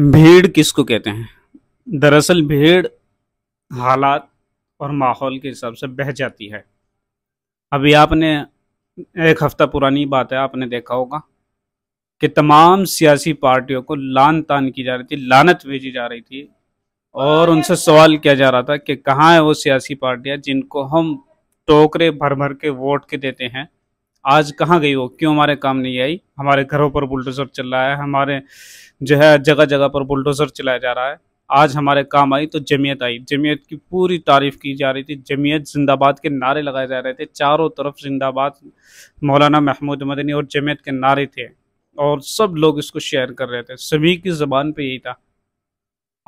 भीड़ किसको कहते हैं दरअसल भीड़ हालात और माहौल के हिसाब से बह जाती है अभी आपने एक हफ़्ता पुरानी बात है आपने देखा होगा कि तमाम सियासी पार्टियों को लान तान की जा रही थी लानत भेजी जा रही थी और उनसे सवाल किया जा रहा था कि कहाँ है वो सियासी पार्टियाँ जिनको हम टोकरे भर भर के वोट के देते हैं आज कहाँ गई वो क्यों हमारे काम नहीं आई हमारे घरों पर बुलडोजर चल रहा है हमारे जो है जगह जगह पर बुलडोजर चलाया जा रहा है आज हमारे काम आई तो जमीयत आई जमीयत की पूरी तारीफ की जा रही थी जमीयत जिंदाबाद के नारे लगाए जा रहे थे चारों तरफ जिंदाबाद मौलाना महमूद मदनी और जमीयत के नारे थे और सब लोग इसको शेयर कर रहे थे सभी की ज़बान पे यही था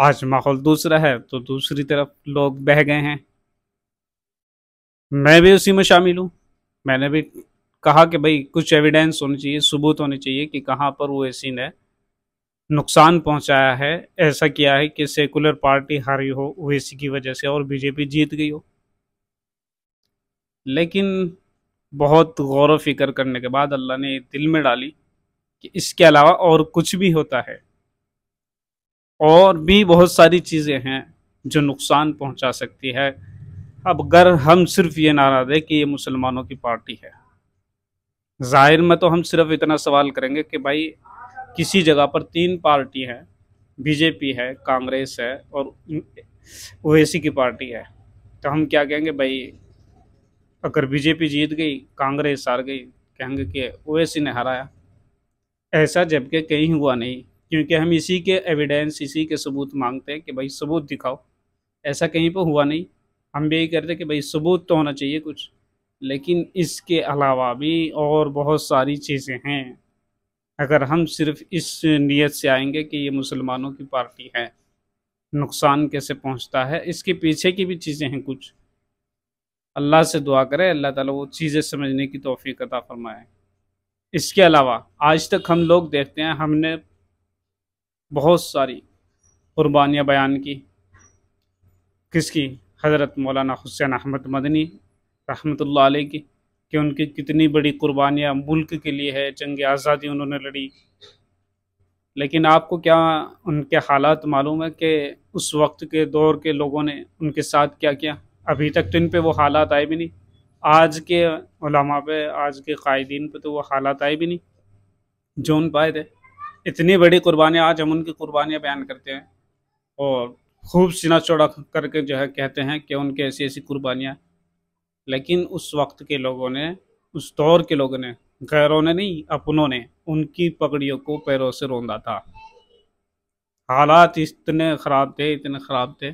आज माहौल दूसरा है तो दूसरी तरफ लोग बह गए हैं मैं भी उसी में शामिल हूँ मैंने भी कहा कि भाई कुछ एविडेंस होनी चाहिए सबूत होने चाहिए कि कहाँ पर वो एसी ने नुकसान पहुंचाया है ऐसा किया है कि सेकुलर पार्टी हारी हो ओएसी की वजह से और बीजेपी जीत गई हो लेकिन बहुत गौर फिक्र करने के बाद अल्लाह ने दिल में डाली कि इसके अलावा और कुछ भी होता है और भी बहुत सारी चीज़ें हैं जो नुकसान पहुंचा सकती है अब अगर हम सिर्फ ये नारा दें कि ये मुसलमानों की पार्टी है जाहिर में तो हम सिर्फ इतना सवाल करेंगे कि भाई किसी जगह पर तीन पार्टी हैं बीजेपी है कांग्रेस है और ओवैसी की पार्टी है तो हम क्या कहेंगे भाई अगर बीजेपी जीत गई कांग्रेस हार गई कहेंगे कि ओवैसी ने हराया ऐसा जबकि कहीं हुआ नहीं क्योंकि हम इसी के एविडेंस इसी के सबूत मांगते हैं कि भाई सबूत दिखाओ ऐसा कहीं पर हुआ नहीं हम भी यही कहते कि भाई सबूत तो होना चाहिए कुछ लेकिन इसके अलावा भी और बहुत सारी चीज़ें हैं अगर हम सिर्फ इस नीयत से आएंगे कि ये मुसलमानों की पार्टी है नुकसान कैसे पहुंचता है इसके पीछे की भी चीज़ें हैं कुछ अल्लाह से दुआ करें अल्लाह ताला वो चीज़ें समझने की तोफ़ी अदा फ़रमाए इसके अलावा आज तक हम लोग देखते हैं हमने बहुत सारी कुर्बानियाँ बयान की किसकी हज़रत मौलाना हुसैन अहमद मदनी रहमतुल्लाह अलैह की कि उनकी कितनी बड़ी कुर्बानियाँ मुल्क के लिए है जंग आज़ादी उन्होंने लड़ी लेकिन आपको क्या उनके हालात मालूम है कि उस वक्त के दौर के लोगों ने उनके साथ क्या किया अभी तक तो इन पर वो हालात आए भी नहीं आज के ओलामा पे आज के कायदीन पे तो वो हालात आए भी नहीं जो उन पाए थे इतनी बड़ी कुर्बानियाँ आज हम उनकी कुर्बानियाँ बयान करते हैं और खूब सीना चौड़ा करके जो है कहते हैं कि उनकी ऐसी ऐसी कुर्बानियाँ लेकिन उस वक्त के लोगों ने उस दौर के लोगों ने गैरों ने नहीं अपनों ने उनकी पगड़ियों को पैरों से रोंदा था हालात इतने ख़राब थे इतने ख़राब थे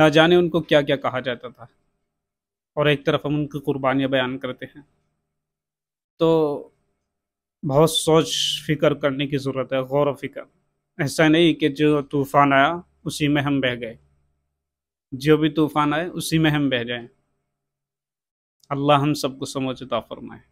ना जाने उनको क्या क्या कहा जाता था और एक तरफ हम उनकी कुर्बानियाँ बयान करते हैं तो बहुत सोच फिक्र करने की ज़रूरत है गौर फिक्र ऐसा नहीं कि जो तूफ़ान आया उसी में हम बह गए जो भी तूफ़ान आए उसी में हम बह जाएं अल्लाह हम सबको समझता फरमाए